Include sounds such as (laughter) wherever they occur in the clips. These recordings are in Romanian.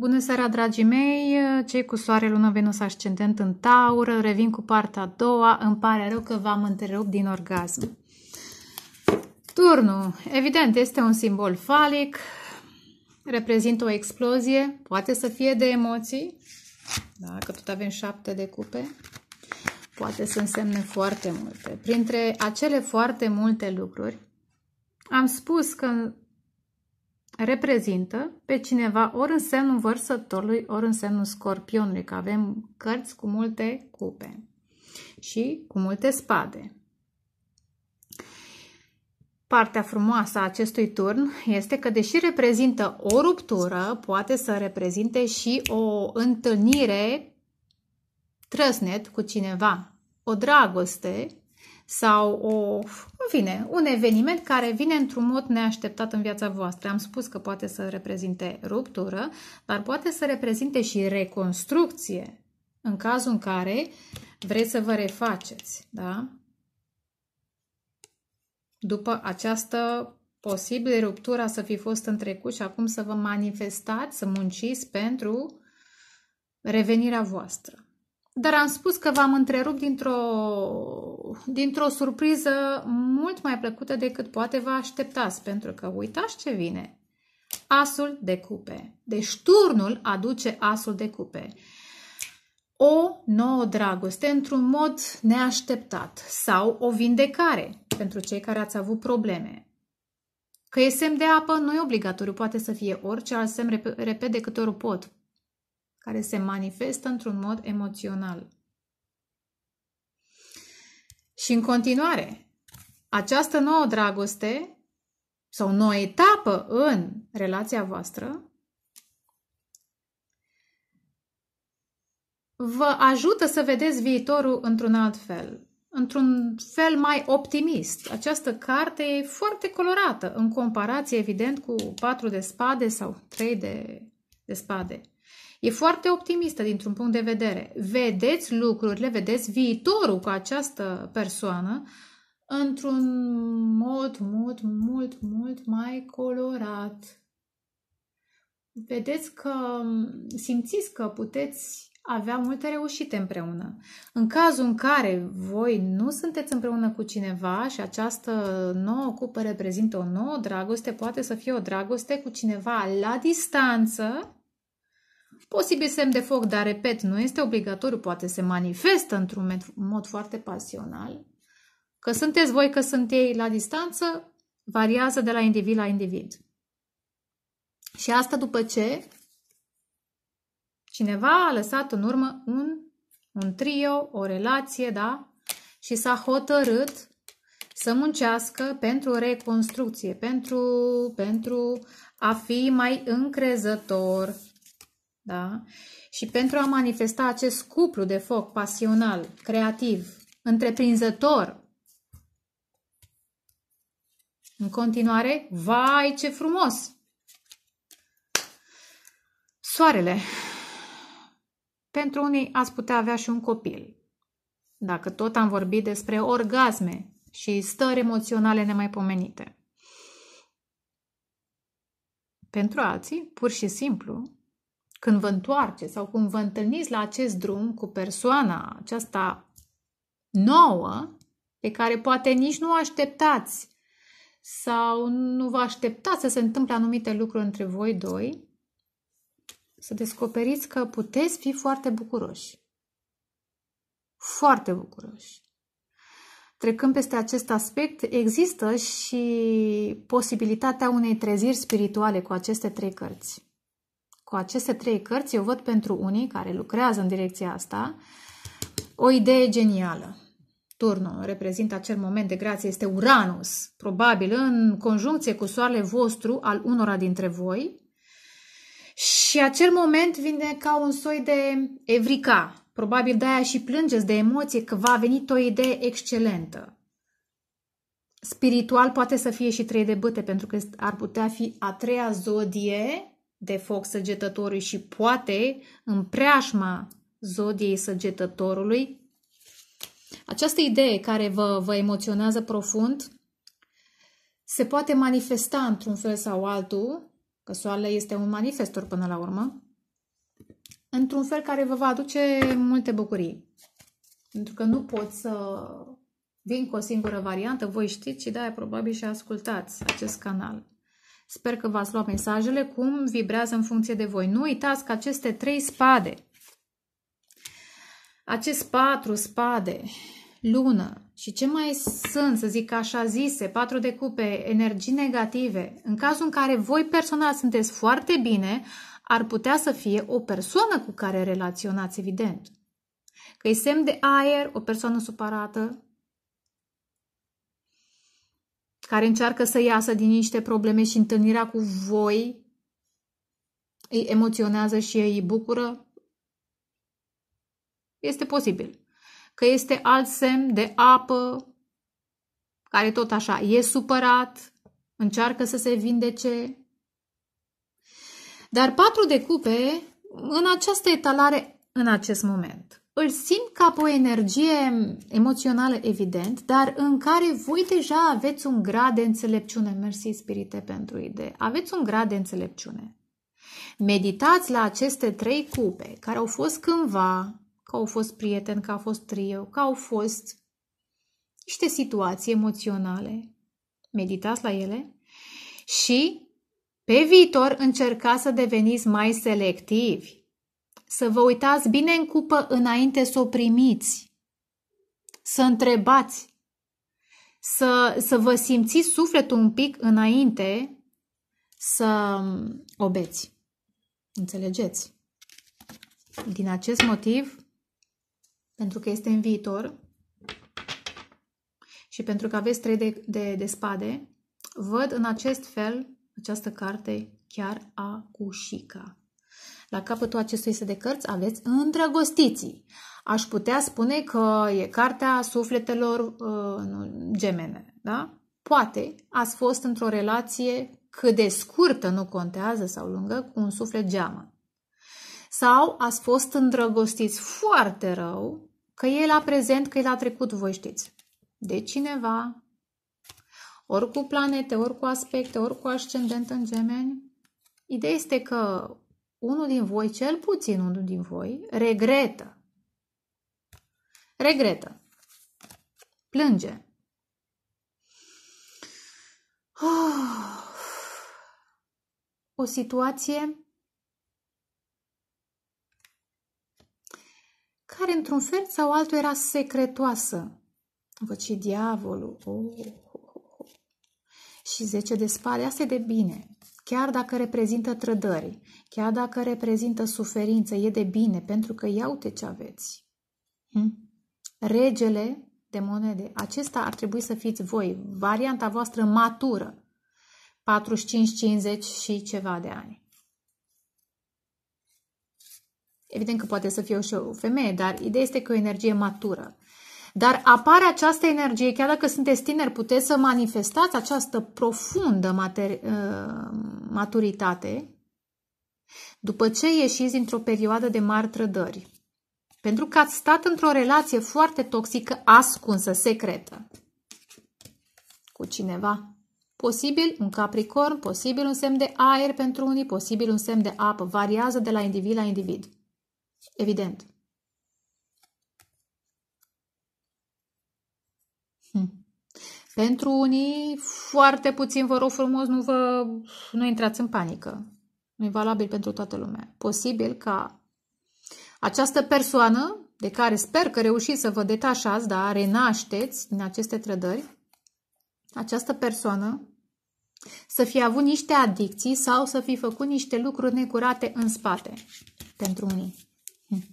Bună seara, dragii mei! Cei cu soare, lună, venus, ascendent în taur, revin cu partea a doua. Îmi pare rău că v-am întrerupt din orgasm. Turnul, evident, este un simbol falic, reprezintă o explozie, poate să fie de emoții, da, că tot avem șapte de cupe, poate să însemne foarte multe. Printre acele foarte multe lucruri, am spus că reprezintă pe cineva ori în semnul vărsătorului, ori în semnul scorpionului, că avem cărți cu multe cupe și cu multe spade. Partea frumoasă a acestui turn este că, deși reprezintă o ruptură, poate să reprezinte și o întâlnire trăsnet cu cineva, o dragoste sau o, în fine, un eveniment care vine într-un mod neașteptat în viața voastră. Am spus că poate să reprezinte ruptură, dar poate să reprezinte și reconstrucție în cazul în care vreți să vă refaceți, da? După această posibilă ruptură să fi fost în trecut și acum să vă manifestați, să munciți pentru revenirea voastră. Dar am spus că v-am întrerupt dintr-o dintr-o surpriză mult mai plăcută decât poate vă așteptați, pentru că uitați ce vine. Asul de cupe. Deci turnul aduce asul de cupe. O nouă dragoste într-un mod neașteptat sau o vindecare pentru cei care ați avut probleme. Că e semn de apă nu e obligatoriu, poate să fie orice alt semn repede câte ori pot care se manifestă într-un mod emoțional. Și în continuare, această nouă dragoste sau nouă etapă în relația voastră vă ajută să vedeți viitorul într-un alt fel, într-un fel mai optimist. Această carte e foarte colorată în comparație, evident, cu patru de spade sau trei de, de spade. E foarte optimistă dintr-un punct de vedere. Vedeți lucrurile, vedeți viitorul cu această persoană într-un mod mult, mult, mult mai colorat. Vedeți că simțiți că puteți avea multe reușite împreună. În cazul în care voi nu sunteți împreună cu cineva și această nouă cupă reprezintă o nouă dragoste, poate să fie o dragoste cu cineva la distanță, Posibil semn de foc, dar, repet, nu este obligatoriu, poate se manifestă într-un mod foarte pasional. Că sunteți voi, că sunt ei la distanță, variază de la individ la individ. Și asta după ce cineva a lăsat în urmă un, un trio, o relație, da? Și s-a hotărât să muncească pentru reconstrucție, pentru, pentru a fi mai încrezător, da? Și pentru a manifesta acest cuplu de foc pasional, creativ, întreprinzător, în continuare, vai ce frumos! Soarele. Pentru unii ați putea avea și un copil. Dacă tot am vorbit despre orgasme și stări emoționale nemaipomenite. Pentru alții, pur și simplu, când vă întoarce sau când vă întâlniți la acest drum cu persoana aceasta nouă, pe care poate nici nu așteptați sau nu vă așteptați să se întâmple anumite lucruri între voi doi, să descoperiți că puteți fi foarte bucuroși. Foarte bucuroși. Trecând peste acest aspect, există și posibilitatea unei treziri spirituale cu aceste trei cărți. Cu aceste trei cărți eu văd pentru unii care lucrează în direcția asta o idee genială. Turnul reprezintă acel moment de grație, este Uranus, probabil în conjuncție cu soarele vostru al unora dintre voi. Și acel moment vine ca un soi de evrica. Probabil de-aia și plângeți de emoție că va veni o idee excelentă. Spiritual poate să fie și trei de băte, pentru că ar putea fi a treia zodie de foc săgetătorului și poate în preajma zodiei săgetătorului. Această idee care vă, vă emoționează profund se poate manifesta într-un fel sau altul, că soarele este un manifestor până la urmă, într-un fel care vă va aduce multe bucurii. Pentru că nu pot să vin cu o singură variantă, voi știți și de-aia probabil și ascultați acest canal. Sper că v-ați luat mesajele cum vibrează în funcție de voi. Nu uitați că aceste trei spade, acest patru spade, lună și ce mai sunt, să zic așa zise, patru de cupe, energii negative, în cazul în care voi personal sunteți foarte bine, ar putea să fie o persoană cu care relaționați, evident. Că e semn de aer, o persoană supărată, care încearcă să iasă din niște probleme și întâlnirea cu voi îi emoționează și îi bucură? Este posibil. Că este alt semn de apă care tot așa e supărat, încearcă să se vindece. Dar patru de cupe în această etalare în acest moment îl simt ca pe o energie emoțională, evident, dar în care voi deja aveți un grad de înțelepciune. Mersi, spirite, pentru idee. Aveți un grad de înțelepciune. Meditați la aceste trei cupe care au fost cândva, că au fost prieteni, că au fost trio, că au fost niște situații emoționale. Meditați la ele și pe viitor încercați să deveniți mai selectivi să vă uitați bine în cupă înainte să o primiți, să întrebați, să, să vă simțiți sufletul un pic înainte să obeți. Înțelegeți? Din acest motiv, pentru că este în viitor și pentru că aveți trei de, de, de spade, văd în acest fel această carte chiar a cușica. La capătul acestui set de cărți aveți Îndrăgostiții. Aș putea spune că e cartea sufletelor uh, gemene, da? Poate ați fost într-o relație cât de scurtă nu contează sau lungă cu un suflet geamă. Sau ați fost îndrăgostiți foarte rău că e la prezent, că e la trecut, voi știți. De cineva, ori cu planete, ori cu aspecte, ori cu ascendent în gemeni. Ideea este că unul din voi, cel puțin unul din voi, regretă. Regretă. Plânge. (sighs) O situație care într-un fel sau altul era secretoasă. Vă ce diavolul. Oh, oh, oh, oh. Și zece de spade, asta e de bine chiar dacă reprezintă trădări, chiar dacă reprezintă suferință, e de bine, pentru că iau-te ce aveți. Hm? Regele de monede, acesta ar trebui să fiți voi, varianta voastră matură, 45, 50 și ceva de ani. Evident că poate să fie o femeie, dar ideea este că o energie matură. Dar apare această energie, chiar dacă sunteți tineri, puteți să manifestați această profundă uh, maturitate după ce ieșiți dintr-o perioadă de mari trădări. Pentru că ați stat într-o relație foarte toxică, ascunsă, secretă, cu cineva. Posibil un capricorn, posibil un semn de aer pentru unii, posibil un semn de apă. Variază de la individ la individ. Evident. Pentru unii, foarte puțin, vă rog frumos, nu, vă, nu intrați în panică. Nu e valabil pentru toată lumea. Posibil ca această persoană, de care sper că reușiți să vă detașați, da, renașteți din aceste trădări, această persoană să fi avut niște adicții sau să fi făcut niște lucruri necurate în spate pentru unii. Hm.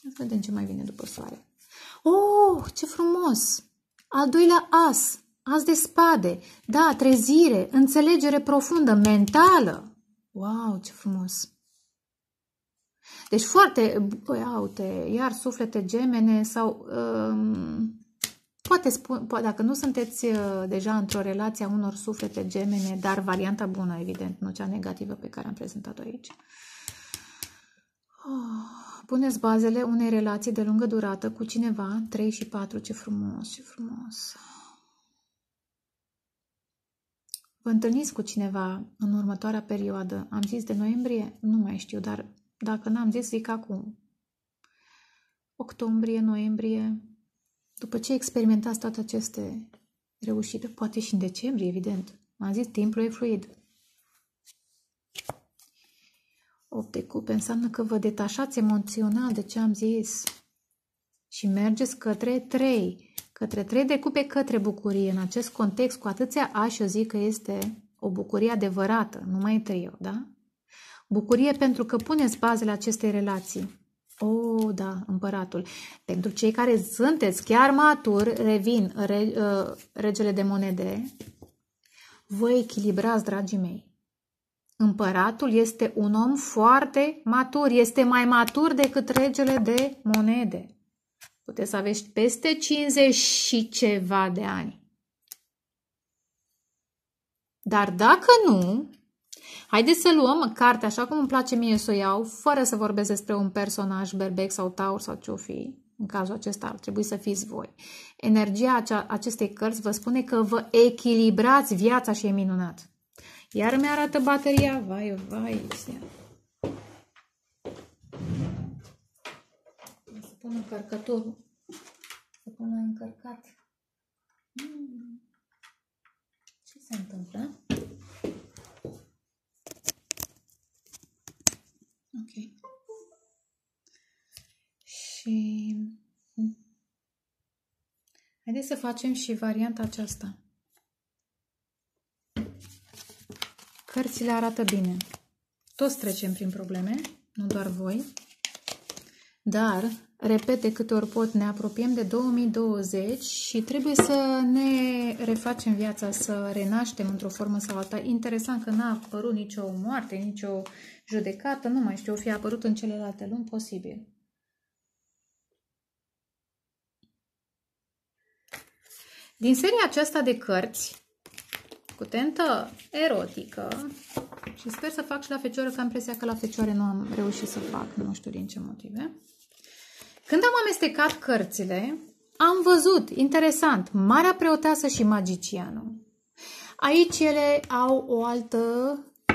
Să vedem ce mai vine după soare. Oh, ce frumos! Al doilea as, as de spade, da, trezire, înțelegere profundă, mentală. Wow, ce frumos! Deci foarte, băi, aute, iar suflete gemene sau... Um, poate spun, po dacă nu sunteți uh, deja într-o relație a unor suflete gemene, dar varianta bună, evident, nu cea negativă pe care am prezentat-o aici. Uh, Puneți bazele unei relații de lungă durată cu cineva, 3 și 4, ce frumos, ce frumos. Vă întâlniți cu cineva în următoarea perioadă? Am zis de noiembrie? Nu mai știu, dar dacă n-am zis, zic acum. Octombrie, noiembrie, după ce experimentați toate aceste reușite, poate și în decembrie, evident. M-am zis, timpul e fluid. 8 de cupe înseamnă că vă detașați emoțional de ce am zis și mergeți către 3, către 3 de cupe, către bucurie. În acest context, cu atâția ași, eu zic că este o bucurie adevărată, numai trio, da? Bucurie pentru că puneți bazele acestei relații. O, oh, da, împăratul. Pentru cei care sunteți chiar maturi, revin, re, uh, regele de monede, vă echilibrați, dragii mei. Împăratul este un om foarte matur, este mai matur decât regele de monede. Puteți să aveți peste 50 și ceva de ani. Dar dacă nu, haideți să luăm cartea așa cum îmi place mie să o iau, fără să vorbesc despre un personaj berbec sau taur sau ce fi. În cazul acesta ar trebui să fiți voi. Energia acestei cărți vă spune că vă echilibrați viața și e minunat. Iar mi-arată bateria. Vai, vai. Să pun încărcătorul. Să pun încărcat. Hmm. Ce se întâmplă? Ok. Și... Haideți să facem și varianta aceasta. Cărțile arată bine. Toți trecem prin probleme, nu doar voi. Dar, repete câte ori pot, ne apropiem de 2020 și trebuie să ne refacem viața, să renaștem într-o formă sau alta. Interesant că n-a apărut nicio moarte, nicio judecată, nu mai știu, o fi apărut în celelalte luni, posibil. Din seria aceasta de cărți, tentă erotică și sper să fac și la fecioară, că am impresia că la fecioare nu am reușit să fac, nu știu din ce motive. Când am amestecat cărțile, am văzut, interesant, Marea Preoteasă și Magicianul. Aici ele au o altă,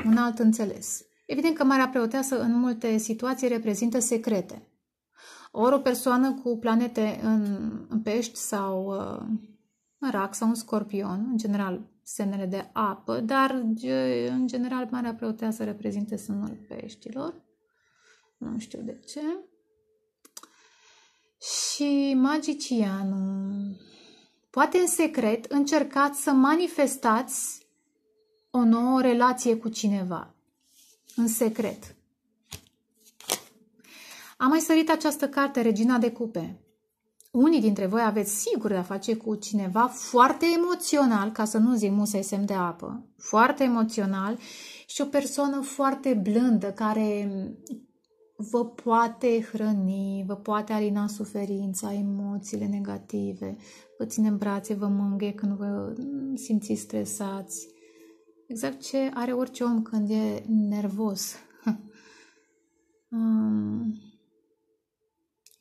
un alt înțeles. Evident că Marea Preoteasă în multe situații reprezintă secrete. Ori o persoană cu planete în, în pești sau uh, în rac sau un scorpion, în general semnele de apă, dar în general Marea Preoteasă reprezintă semnul peștilor. Nu știu de ce. Și magicianul, poate în secret încercați să manifestați o nouă relație cu cineva. În secret. Am mai sărit această carte, Regina de Cupe unii dintre voi aveți sigur de-a face cu cineva foarte emoțional, ca să nu zic musai semn de apă, foarte emoțional și o persoană foarte blândă care vă poate hrăni, vă poate alina suferința, emoțiile negative, vă ține în brațe, vă mânghe când vă simțiți stresați. Exact ce are orice om când e nervos. (laughs) um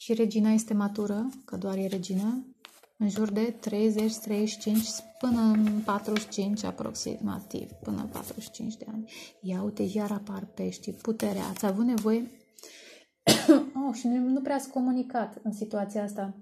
și regina este matură, că doar e regină, în jur de 30, 35, până în 45 aproximativ, până în 45 de ani. Ia uite, iar apar peștii, puterea. Ați avut nevoie... (coughs) oh, și nu, nu prea ați comunicat în situația asta.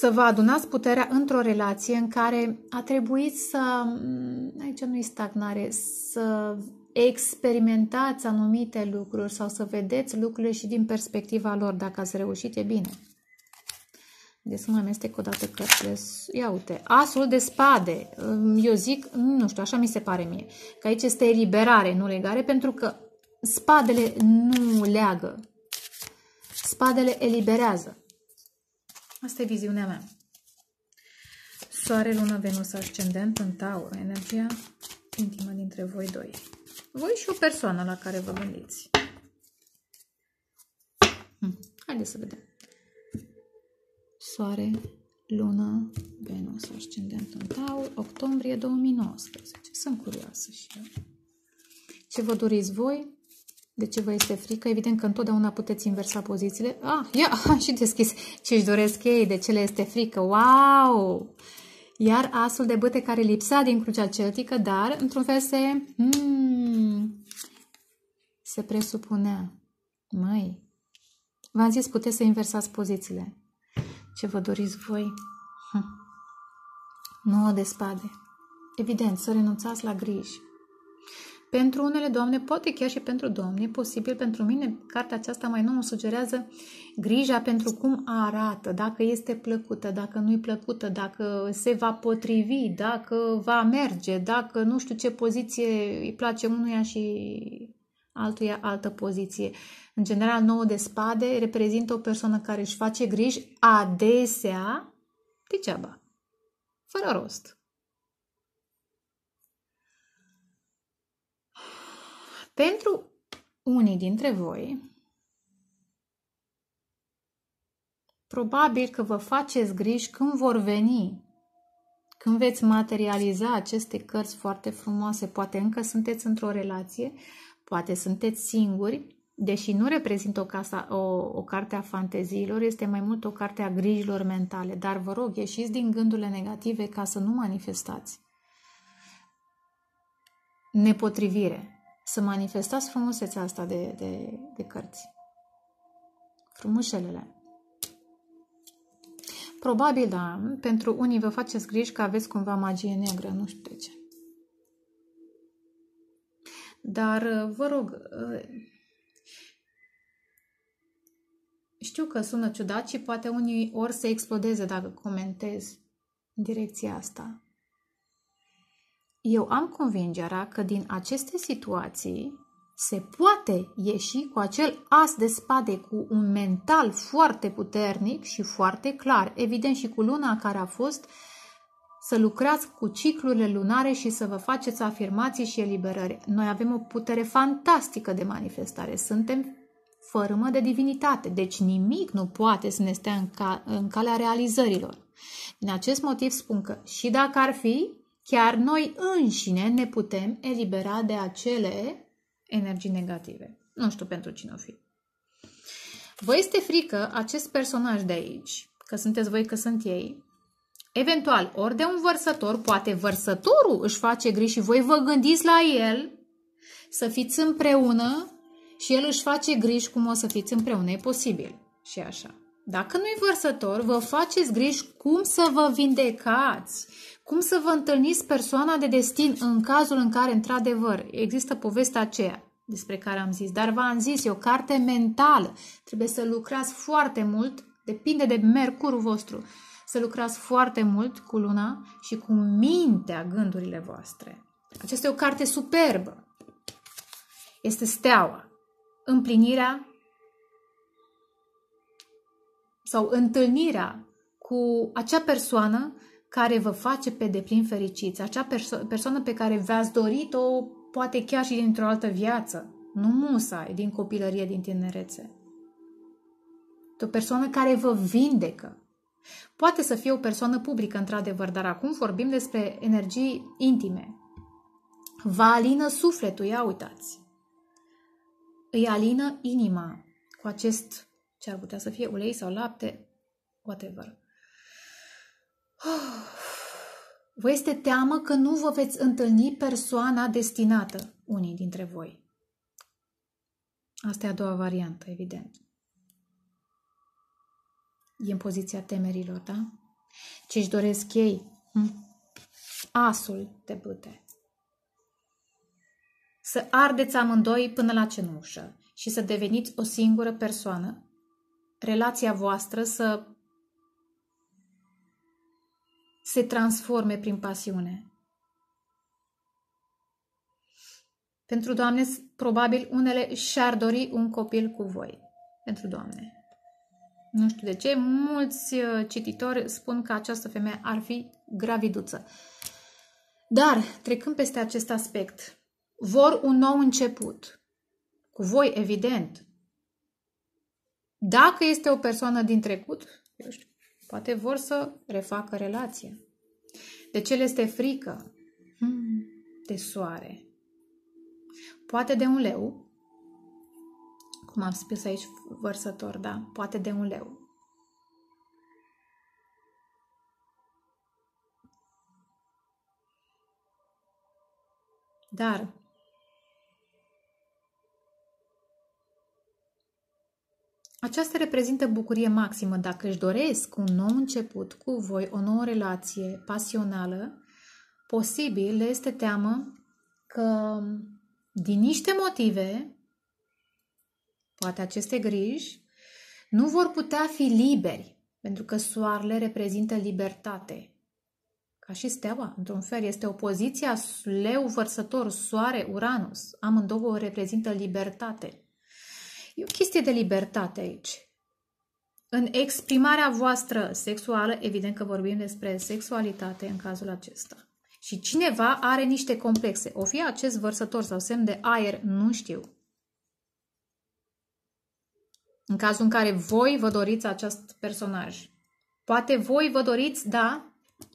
Să vă adunați puterea într-o relație în care a trebuit să... Mm, aici nu e stagnare, să experimentați anumite lucruri sau să vedeți lucrurile și din perspectiva lor. Dacă ați reușit, e bine. Deci să mă amestec o dată cărțile. Ia uite, asul de spade. Eu zic, nu știu, așa mi se pare mie, că aici este eliberare, nu legare, pentru că spadele nu leagă. Spadele eliberează. Asta e viziunea mea. Soare, lună, Venus, ascendent în taur, energia intimă dintre voi doi. Voi și o persoană la care vă gândiți. Hm, haideți să vedem. Soare, lună, Venus, ascendent în taur, octombrie 2019. Sunt curioasă și eu. Ce vă doriți voi? De ce vă este frică? Evident că întotdeauna puteți inversa pozițiile. Ah, ia, (laughs) am și deschis ce își doresc ei, de ce le este frică. Wow! Iar asul de băte care lipsa din crucea celtică, dar într-un fel se... Hmm, se presupunea. Măi, v-am zis, puteți să inversați pozițiile. Ce vă doriți voi? Hm. Nu o de spade. Evident, să renunțați la griji. Pentru unele doamne, poate chiar și pentru domne, posibil pentru mine, cartea aceasta mai nouă sugerează grija pentru cum arată, dacă este plăcută, dacă nu-i plăcută, dacă se va potrivi, dacă va merge, dacă nu știu ce poziție îi place unuia și altuia altă poziție. În general, Nouă de spade reprezintă o persoană care își face griji adesea degeaba, fără rost. Pentru unii dintre voi, probabil că vă faceți griji când vor veni, când veți materializa aceste cărți foarte frumoase, poate încă sunteți într-o relație, Poate sunteți singuri, deși nu reprezintă o, casa, o, o carte a fanteziilor, este mai mult o carte a grijilor mentale, dar vă rog, ieșiți din gândurile negative ca să nu manifestați. Nepotrivire. Să manifestați frumusețea asta de, de, de cărți. Frumușelele. Probabil, da, pentru unii vă faceți griji că aveți cumva magie neagră, nu știu de ce. Dar uh, vă rog, uh, știu că sună ciudat și poate unii ori să explodeze dacă comentez în direcția asta. Eu am convingerea că din aceste situații se poate ieși cu acel as de spade, cu un mental foarte puternic și foarte clar, evident și cu luna care a fost uh, să lucrați cu ciclurile lunare și să vă faceți afirmații și eliberări. Noi avem o putere fantastică de manifestare. Suntem fărâmă de divinitate, deci nimic nu poate să ne stea în, ca, în calea realizărilor. Din acest motiv spun că și dacă ar fi, chiar noi înșine ne putem elibera de acele energii negative. Nu știu pentru cine o fi. Vă este frică acest personaj de aici, că sunteți voi, că sunt ei, Eventual, ori de un vărsător, poate vărsătorul își face griji și voi vă gândiți la el să fiți împreună și el își face griji cum o să fiți împreună, e posibil. Și așa. Dacă nu-i vărsător, vă faceți griji cum să vă vindecați, cum să vă întâlniți persoana de destin în cazul în care, într-adevăr, există povestea aceea despre care am zis, dar v-am zis, e o carte mentală. Trebuie să lucrați foarte mult, depinde de mercurul vostru să lucrați foarte mult cu luna și cu mintea gândurile voastre. Aceasta e o carte superbă. Este steaua, împlinirea sau întâlnirea cu acea persoană care vă face pe deplin fericiți, acea perso- persoană pe care v-ați dorit-o poate chiar și dintr-o altă viață, nu musai, din copilărie, din tinerețe. o persoană care vă vindecă, Poate să fie o persoană publică, într-adevăr, dar acum vorbim despre energii intime. Va alină sufletul, ia uitați. Îi alină inima cu acest, ce ar putea să fie, ulei sau lapte, whatever. Vă este teamă că nu vă veți întâlni persoana destinată, unii dintre voi. Asta e a doua variantă, evident. E în poziția temerilor, da? Ce își doresc ei? Hm? Asul de bâte. Să ardeți amândoi până la cenușă și să deveniți o singură persoană. Relația voastră să se transforme prin pasiune. Pentru Doamne, probabil unele și-ar dori un copil cu voi. Pentru Doamne. Nu știu de ce, mulți uh, cititori spun că această femeie ar fi graviduță. Dar, trecând peste acest aspect, vor un nou început. Cu voi, evident. Dacă este o persoană din trecut, eu știu, poate vor să refacă relația. De ce le este frică? Hmm, de soare. Poate de un leu, cum am spus aici, vărsător, da, poate de un leu. Dar Aceasta reprezintă bucurie maximă dacă își doresc un nou început cu voi, o nouă relație pasională. Posibil le este teamă că din niște motive Poate aceste griji nu vor putea fi liberi, pentru că soarele reprezintă libertate. Ca și steaua, într-un fel, este opoziția leu vărsător, soare, Uranus. Amândouă reprezintă libertate. E o chestie de libertate aici. În exprimarea voastră sexuală, evident că vorbim despre sexualitate în cazul acesta. Și cineva are niște complexe. O fi acest vărsător sau semn de aer, nu știu. În cazul în care voi vă doriți acest personaj. Poate voi vă doriți, da,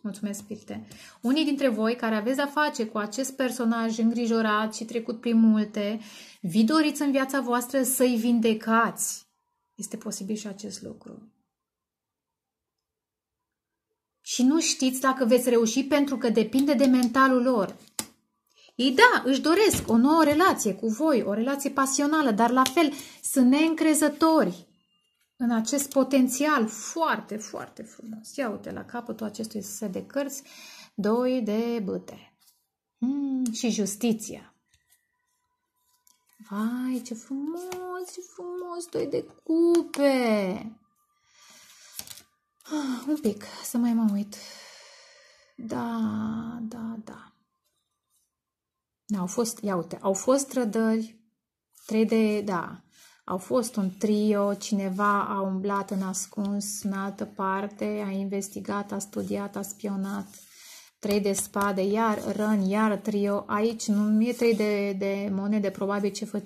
mulțumesc, Spirite, unii dintre voi care aveți a face cu acest personaj îngrijorat și trecut prin multe, vi doriți în viața voastră să-i vindecați. Este posibil și acest lucru. Și nu știți dacă veți reuși pentru că depinde de mentalul lor. Ei, da, își doresc o nouă relație cu voi, o relație pasională, dar la fel sunt neîncrezători în acest potențial foarte, foarte frumos. Ia uite la capătul acestui set de cărți, doi de băte, mm, și justiția. Vai, ce frumos, ce frumos, doi de cupe. Ah, un pic, să mai mă uit. Da, da, da. Da, au fost, ia uite, au fost trădări, trei de, da, au fost un trio, cineva a umblat în ascuns în altă parte, a investigat, a studiat, a spionat, trei de spade, iar răni, iar trio, aici nu e trei de, de monede, probabil ce făcea.